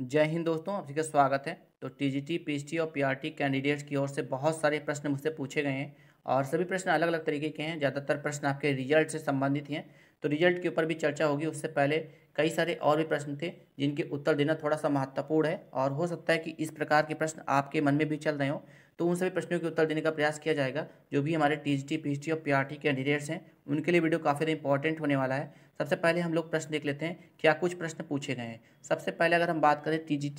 जय हिंद दोस्तों आप सभी का स्वागत है तो टीजीटी पीएचटी और पीआरटी कैंडिडेट्स की ओर से बहुत सारे प्रश्न मुझसे पूछे गए हैं और सभी प्रश्न अलग अलग तरीके के हैं ज़्यादातर प्रश्न आपके रिजल्ट से संबंधित हैं तो रिजल्ट के ऊपर भी चर्चा होगी उससे पहले कई सारे और भी प्रश्न थे जिनके उत्तर देना थोड़ा सा महत्वपूर्ण है और हो सकता है कि इस प्रकार के प्रश्न आपके मन में भी चल रहे हों तो उन सभी प्रश्नों के उत्तर देने का प्रयास किया जाएगा जो भी हमारे टी जी पी और पी कैंडिडेट्स हैं उनके लिए वीडियो काफ़ी इंपॉर्टेंट होने वाला है सबसे पहले हम लोग प्रश्न देख लेते हैं क्या कुछ प्रश्न पूछे गए हैं सबसे पहले अगर हम बात करें टी जी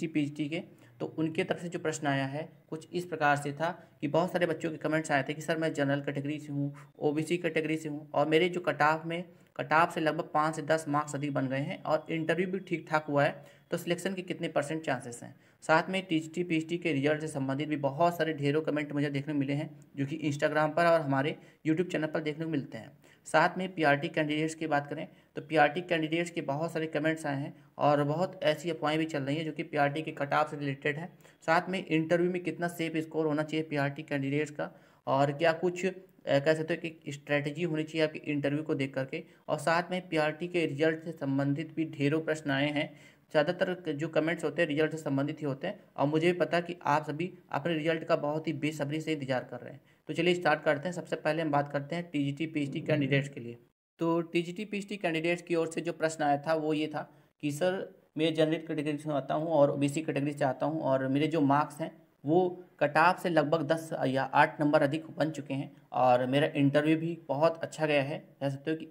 के तो उनके तरफ से जो प्रश्न आया है कुछ इस प्रकार से था कि बहुत सारे बच्चों के कमेंट्स आए थे कि सर मैं जनरल कैटेगरी से हूँ ओ कैटेगरी से हूँ और मेरे जो कटाफ में कटाफ से लगभग पाँच से दस मार्क्स अधिक बन गए हैं और इंटरव्यू भी ठीक ठाक हुआ है तो सिलेक्शन के कितने परसेंट चांसेस हैं साथ में टी टी पी के रिजल्ट से संबंधित भी बहुत सारे ढेरों कमेंट मुझे देखने को मिले हैं जो कि इंस्टाग्राम पर और हमारे यूट्यूब चैनल पर देखने को मिलते हैं साथ में पीआरटी कैंडिडेट्स की बात करें तो पीआरटी कैंडिडेट्स के बहुत सारे कमेंट्स आए हैं और बहुत ऐसी अफवाहें भी चल रही हैं जो कि पीआरटी के कट ऑफ से रिलेटेड है साथ में इंटरव्यू में कितना सेफ स्कोर होना चाहिए पीआरटी कैंडिडेट्स का और क्या कुछ कह सकते हो कि स्ट्रैटेजी होनी चाहिए आपके इंटरव्यू को देख करके और साथ में पीआरटी के रिजल्ट से संबंधित भी ढेरों प्रश्न आए हैं ज़्यादातर जो कमेंट्स होते हैं रिजल्ट से संबंधित ही होते हैं और मुझे भी पता कि आप सभी अपने रिजल्ट का बहुत ही बेसब्री से इंतजार कर रहे हैं तो चलिए स्टार्ट करते हैं सबसे पहले हम बात करते हैं T G T P H D candidates के लिए तो T G T P H D candidates की ओर से जो प्रश्न आया था वो ये था कि सर मैं जनरल कैटेगरी से आता हूँ और बी सी कैटेगरी से आता हूँ और मेरे जो मार्क्स हैं वो कटाप से लगभग दस या आठ नंबर अधिक बन चुके हैं और मेरा इंटरव्यू भी बहुत अच्छा गया है कह सकते हो कि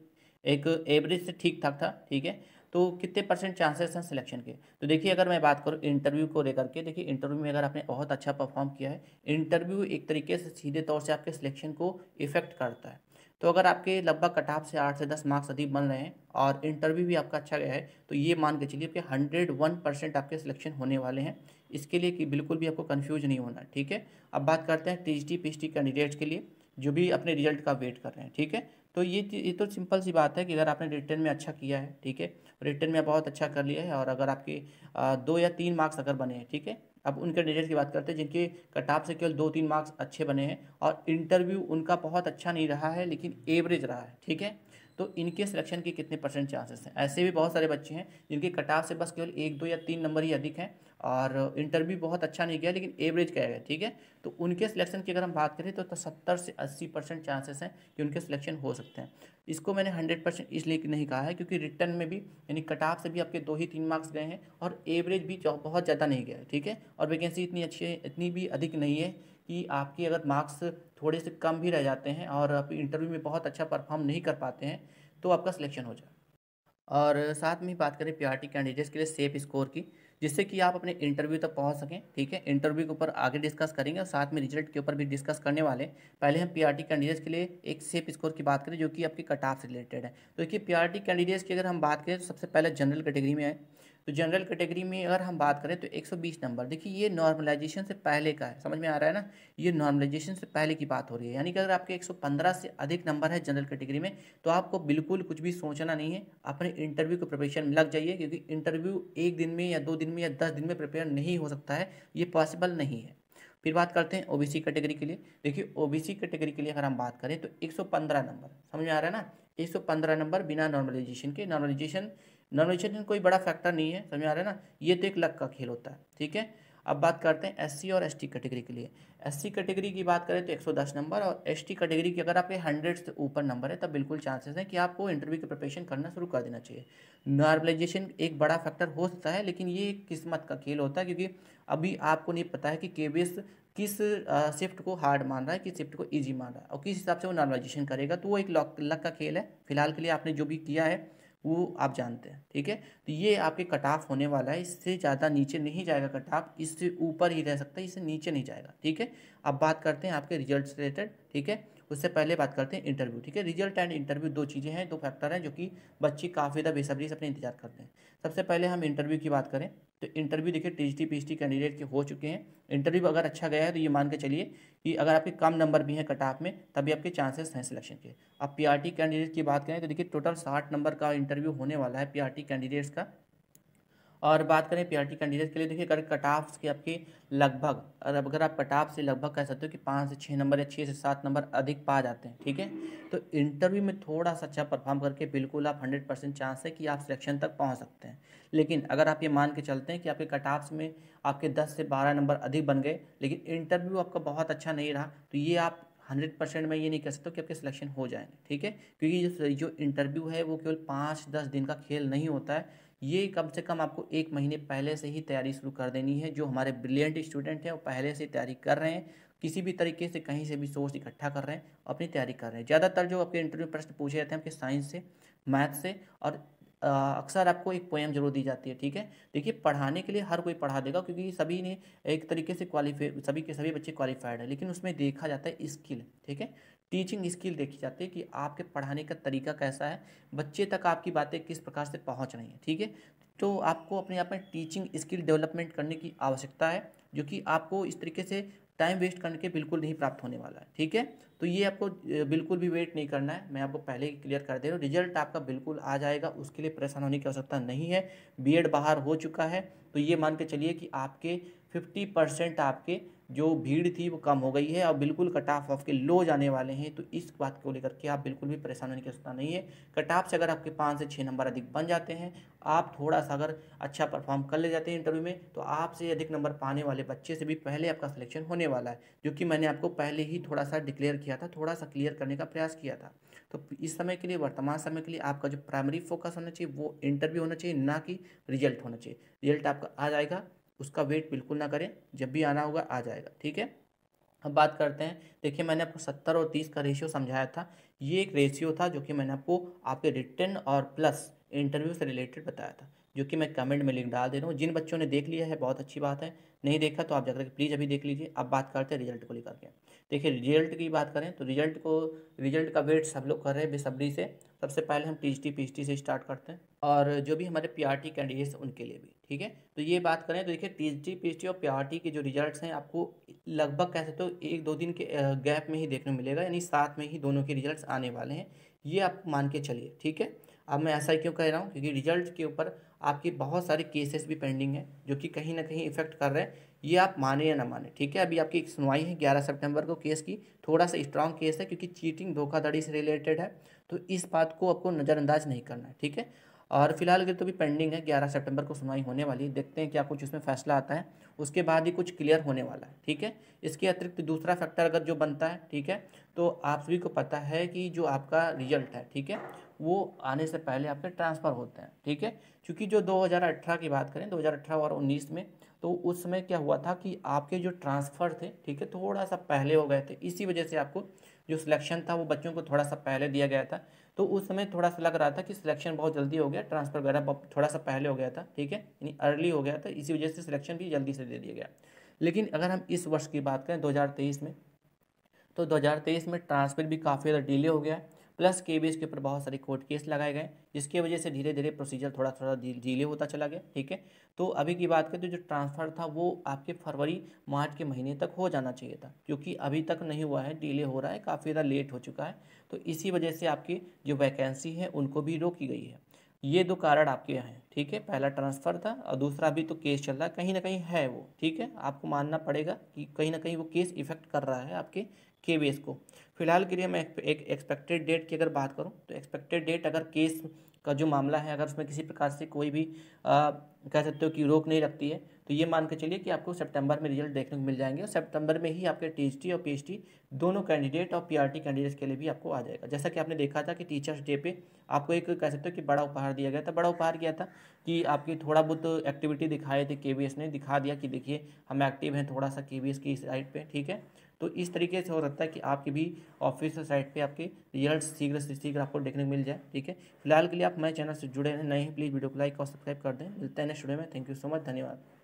एक एवरेज से ठीक ठाक था ठीक है तो कितने परसेंट चांसेस हैं सिलेक्शन के तो देखिए अगर मैं बात करूँ इंटरव्यू को लेकर के देखिए इंटरव्यू में अगर आपने बहुत अच्छा परफॉर्म किया है इंटरव्यू एक तरीके से सीधे तौर से आपके सिलेक्शन को इफेक्ट करता है तो अगर आपके लगभग कटाप से आठ से दस मार्क्स अधिक बन रहे हैं और इंटरव्यू भी आपका अच्छा गया है तो ये मान के चलिए कि हंड्रेड वन परसेंट आपके सिलेक्शन होने वाले हैं इसके लिए कि बिल्कुल भी आपको कन्फ्यूज नहीं होना ठीक है अब बात करते हैं टी जी कैंडिडेट्स के लिए जो भी अपने रिजल्ट का वेट कर रहे हैं ठीक है तो ये ये तो सिंपल सी बात है कि अगर आपने रिटर्न में अच्छा किया है ठीक है रिटर्न में बहुत अच्छा कर लिया है और अगर आपके दो या तीन मार्क्स अगर बने हैं ठीक है अब उनके कैंडिडेट की बात करते हैं जिनके कटाप से केवल दो तीन मार्क्स अच्छे बने हैं और इंटरव्यू उनका बहुत अच्छा नहीं रहा है लेकिन एवरेज रहा है ठीक है तो इनके सिलेक्शन के कितने परसेंट चांसेस हैं ऐसे भी बहुत सारे बच्चे हैं जिनके कटाव से बस केवल एक दो या तीन नंबर ही अधिक हैं और इंटर भी बहुत अच्छा नहीं गया लेकिन एवरेज क्या गया ठीक है तो उनके सिलेक्शन की अगर हम बात करें तो, तो सत्तर से अस्सी परसेंट चांसेस हैं कि उनके सिलेक्शन हो सकते हैं इसको मैंने हंड्रेड परसेंट इसलिए नहीं कहा है क्योंकि रिटर्न में भी यानी कट ऑफ से भी आपके दो ही तीन मार्क्स गए हैं और एवरेज भी बहुत ज़्यादा नहीं गया ठीक है और वैकेंसी इतनी अच्छी है इतनी भी अधिक नहीं है कि आपकी अगर मार्क्स थोड़े से कम भी रह जाते हैं और आप इंटरव्यू में बहुत अच्छा परफॉर्म नहीं कर पाते हैं तो आपका सिलेक्शन हो जाए और साथ में ही बात करें पी कैंडिडेट्स के लिए सेफ स्कोर की जिससे कि आप अपने इंटरव्यू तक पहुँच सकें ठीक है इंटरव्यू के ऊपर आगे डिस्कस करेंगे और साथ में रिजल्ट के ऊपर भी डिस्कस करने वाले पहले हम पीआरटी कैंडिडेट्स के लिए एक सेफ स्कोर की बात करें जो कि आपके कट ऑफ से रिलेटेड है तो देखिए पी कैंडिडेट्स की अगर हम बात करें तो सबसे पहले जनरल कैटेगरी में है तो जनरल कैटेगरी में अगर हम बात करें तो 120 नंबर देखिए ये नॉर्मलाइजेशन से पहले का है समझ में आ रहा है ना ये नॉर्मलाइजेशन से पहले की बात हो रही है यानी कि अगर आपके 115 से अधिक नंबर है जनरल कैटेगरी में तो आपको बिल्कुल कुछ भी सोचना नहीं है अपने इंटरव्यू के प्रिपरेशन में लग जाइए क्योंकि इंटरव्यू एक दिन में या दो दिन में या दस दिन में प्रिपेयर नहीं हो सकता है ये पॉसिबल नहीं है फिर बात करते हैं ओबीसी कैटेगरी के लिए देखिए ओबीसी कैटेगरी के लिए अगर हम बात करें तो 115 नंबर समझ में आ रहा है ना 115 नंबर बिना नॉर्मलाइजेशन के नॉर्मलाइजेशन नॉमिनेशन कोई बड़ा फैक्टर नहीं है समझ आ रहा है ना ये तो एक लक का खेल होता है ठीक है अब बात करते हैं एस और एस कैटेगरी के लिए एस कैटेगरी की बात करें तो 110 नंबर और एस कैटेगरी की अगर आपके हंड्रेड से ऊपर नंबर है तब बिल्कुल चांसेस हैं कि आपको इंटरव्यू की प्रिपरेशन करना शुरू कर देना चाहिए नॉर्मलाइजेशन एक बड़ा फैक्टर हो सकता है लेकिन ये किस्मत का खेल होता है क्योंकि अभी आपको नहीं पता है कि के किस शिफ्ट को हार्ड मान रहा है किस शिफ्ट को ईजी मान रहा है और किस हिसाब से वो नॉर्मलाइजेशन करेगा तो वो एक लक का खेल है फिलहाल के लिए आपने जो भी किया है वो आप जानते हैं ठीक है तो ये आपके कट ऑफ होने वाला है इससे ज़्यादा नीचे नहीं जाएगा कट ऑफ इससे ऊपर ही रह सकता है इससे नीचे नहीं जाएगा ठीक है अब बात करते हैं आपके रिजल्ट रिलेटेड ठीक है उससे पहले बात करते हैं इंटरव्यू ठीक है रिजल्ट एंड इंटरव्यू दो चीज़ें हैं दो फैक्टर हैं जो कि बच्चे काफ़ी ज़्यादा बेसब्री से अपने इंतजार करते हैं सबसे पहले हम इंटरव्यू की बात करें तो इंटरव्यू देखिए टी टी कैंडिडेट के हो चुके हैं इंटरव्यू अगर अच्छा गया है तो ये मान के चलिए कि अगर आपके कम नंबर भी हैं कट ऑफ में तभी आपके चांसेस हैं सिलेक्शन के अब पीआरटी कैंडिडेट की बात करें तो देखिए टोटल साठ नंबर का इंटरव्यू होने वाला है पीआरटी कैंडिडेट्स का और बात करें पीआरटी कैंडिडेट के लिए देखिए अगर कट ऑफ की आपकी लगभग अगर आप कट ऑफ से लगभग कह सकते हो कि पाँच से छः नंबर या छः से सात नंबर अधिक पा जाते हैं ठीक है तो इंटरव्यू में थोड़ा सा अच्छा परफॉर्म करके बिल्कुल आप हंड्रेड परसेंट चांस है कि आप सिलेक्शन तक पहुँच सकते हैं लेकिन अगर आप ये मान के चलते हैं कि आपके कट ऑफ में आपके दस से बारह नंबर अधिक बन गए लेकिन इंटरव्यू आपका बहुत अच्छा नहीं रहा तो ये आप हंड्रेड परसेंट में ये नहीं कह सकते कि आपके सिलेक्शन हो जाएंगे ठीक है क्योंकि जो इंटरव्यू है वो केवल पाँच दस दिन का खेल नहीं होता है ये कम से कम आपको एक महीने पहले से ही तैयारी शुरू कर देनी है जो हमारे ब्रिलियंट स्टूडेंट हैं वो पहले से तैयारी कर रहे हैं किसी भी तरीके से कहीं से भी सोर्स इकट्ठा कर रहे हैं अपनी तैयारी कर रहे हैं ज़्यादातर जो आपके इंटरव्यू प्रश्न पूछे जाते हैं आपके साइंस से मैथ से और अक्सर आपको एक पोएम जरूर दी जाती है ठीक है देखिए पढ़ाने के लिए हर कोई पढ़ा देगा क्योंकि सभी ने एक तरीके से क्वालिफाई सभी के सभी बच्चे क्वालिफाइड है लेकिन उसमें देखा जाता है स्किल ठीक है टीचिंग स्किल देखी जाती है कि आपके पढ़ाने का तरीका कैसा है बच्चे तक आपकी बातें किस प्रकार से पहुंच रही हैं ठीक है तो आपको अपने आप में टीचिंग स्किल डेवलपमेंट करने की आवश्यकता है जो कि आपको इस तरीके से टाइम वेस्ट करने के बिल्कुल नहीं प्राप्त होने वाला है ठीक है तो ये आपको बिल्कुल भी वेट नहीं करना है मैं आपको पहले ही क्लियर कर दे रहा हूँ रिजल्ट आपका बिल्कुल आ जाएगा उसके लिए परेशान होने की आवश्यकता नहीं है बीएड बाहर हो चुका है तो ये मान के चलिए कि आपके फिफ्टी परसेंट आपके जो भीड़ थी वो कम हो गई है और बिल्कुल कट ऑफ आपके लो जाने वाले हैं तो इस बात को लेकर के आप बिल्कुल भी परेशान होने की आवश्यकता नहीं है कट ऑफ से अगर आपके पाँच से छः नंबर अधिक बन जाते हैं आप थोड़ा सा अगर अच्छा परफॉर्म कर ले जाते हैं इंटरव्यू में तो आपसे अधिक नंबर पाने वाले बच्चे से भी पहले आपका सिलेक्शन होने वाला है जो कि मैंने आपको पहले ही थोड़ा सा डिक्लेयर किया था थोड़ा सा क्लियर करने का प्रयास किया था तो इस समय के लिए वर्तमान समय के लिए आपका जो प्राइमरी फोकस होना चाहिए वो इंटरव्यू होना चाहिए ना कि रिजल्ट होना चाहिए रिजल्ट आपका आ जाएगा उसका वेट बिल्कुल ना करें जब भी आना होगा आ जाएगा ठीक है अब बात करते हैं देखिए मैंने आपको सत्तर और तीस का रेशियो समझाया था ये एक रेशियो था जो कि मैंने आपको आपके रिटर्न और प्लस इंटरव्यू से रिलेटेड बताया था जो कि मैं कमेंट में लिंक डाल दे रहा हूँ जिन बच्चों ने देख लिया है बहुत अच्छी बात है नहीं देखा तो आप जाकर प्लीज़ अभी देख लीजिए अब बात करते हैं रिजल्ट को लेकर के देखिए रिजल्ट की बात करें तो रिजल्ट को रिजल्ट का वेट सब लोग कर रहे हैं बेसब्री से सबसे पहले हम टी टी से स्टार्ट करते हैं और जो भी हमारे टी कैंडिडेट्स उनके लिए भी ठीक है तो ये बात करें तो देखिए टीएचडी टी और टी के जो रिजल्ट्स हैं आपको लगभग कह सकते हो एक दो दिन के गैप में ही देखने मिलेगा यानी साथ में ही दोनों के रिजल्ट आने वाले हैं ये आप मान के चलिए ठीक है अब मैं ऐसा क्यों कह रहा हूँ क्योंकि रिजल्ट के ऊपर आपके बहुत सारे केसेस भी पेंडिंग हैं जो कि कहीं ना कहीं इफेक्ट कर रहे हैं ये आप माने या ना माने ठीक है अभी आपकी एक सुनवाई है ग्यारह सितंबर को केस की थोड़ा सा स्ट्रांग केस है क्योंकि चीटिंग धोखाधड़ी से रिलेटेड है तो इस बात को आपको नज़रअंदाज नहीं करना है ठीक है और फिलहाल अगर तो भी पेंडिंग है ग्यारह सितंबर को सुनवाई होने वाली है देखते हैं क्या कुछ उसमें फैसला आता है उसके बाद ही कुछ क्लियर होने वाला है ठीक है इसके अतिरिक्त दूसरा फैक्टर अगर जो बनता है ठीक है तो आप सभी को पता है कि जो आपका रिजल्ट है ठीक है वो आने से पहले आपके ट्रांसफ़र होते हैं ठीक है क्योंकि जो 2018 की बात करें 2018 और 19 में तो उस समय क्या हुआ था कि आपके जो ट्रांसफ़र थे ठीक है थोड़ा सा पहले हो गए थे इसी वजह से आपको जो सिलेक्शन था वो बच्चों को थोड़ा सा पहले दिया गया था तो उस समय थोड़ा सा लग रहा था कि सिलेक्शन बहुत जल्दी हो गया ट्रांसफ़र वगैरह थोड़ा सा पहले हो गया था ठीक है यानी अर्ली हो गया था इसी वजह से सिलेक्शन भी जल्दी से दे दिया गया लेकिन अगर हम इस वर्ष की बात करें दो में तो 2023 में ट्रांसफ़र भी काफ़ी ज़्यादा डिले हो गया है प्लस के के ऊपर बहुत सारे कोर्ट केस लगाए गए जिसकी वजह से धीरे धीरे प्रोसीजर थोड़ा थोड़ा डीले होता चला गया ठीक है तो अभी की बात करें तो जो ट्रांसफ़र था वो आपके फरवरी मार्च के महीने तक हो जाना चाहिए था क्योंकि अभी तक नहीं हुआ है डीले हो रहा है काफ़ी ज़्यादा लेट हो चुका है तो इसी वजह से आपकी जो वैकेंसी है उनको भी रोकी गई है ये दो कारण आपके यहाँ हैं ठीक है पहला ट्रांसफ़र था और दूसरा भी तो केस चल रहा है कहीं ना कहीं है वो ठीक है आपको मानना पड़ेगा कि कहीं ना कहीं वो केस इफेक्ट कर रहा है आपके के बेस को फिलहाल के लिए मैं एक एक्सपेक्टेड डेट की अगर बात करूँ तो एक्सपेक्टेड डेट अगर केस का जो मामला है अगर उसमें किसी प्रकार से कोई भी आ, कह सकते हो कि रोक नहीं रखती है तो ये मान के चलिए कि आपको सितंबर में रिजल्ट देखने को मिल जाएंगे और सितंबर में ही आपके टी और पी दोनों कैंडिडेट और पी कैंडिडेट्स के लिए भी आपको आ जाएगा जैसा कि आपने देखा था कि टीचर्स डे पे आपको एक कह सकते हो कि बड़ा उपहार दिया गया था बड़ा उपहार किया था कि आपकी थोड़ा बहुत एक्टिविटी दिखाए थे के ने दिखा दिया कि देखिए हम एक्टिव हैं थोड़ा सा के की साइड पर ठीक है तो इस तरीके से हो सकता है कि आपकी भी ऑफिस साइट पे आपके रिजल्ट शीघ्र से शीघ्र आपको देखने को मिल जाए ठीक है फिलहाल के लिए आप मेरे चैनल से जुड़े हैं नए हैं प्लीज़ वीडियो को लाइक और सब्सक्राइब कर दें मिलते हैं स्टूडियो में थैंक यू सो मच धन्यवाद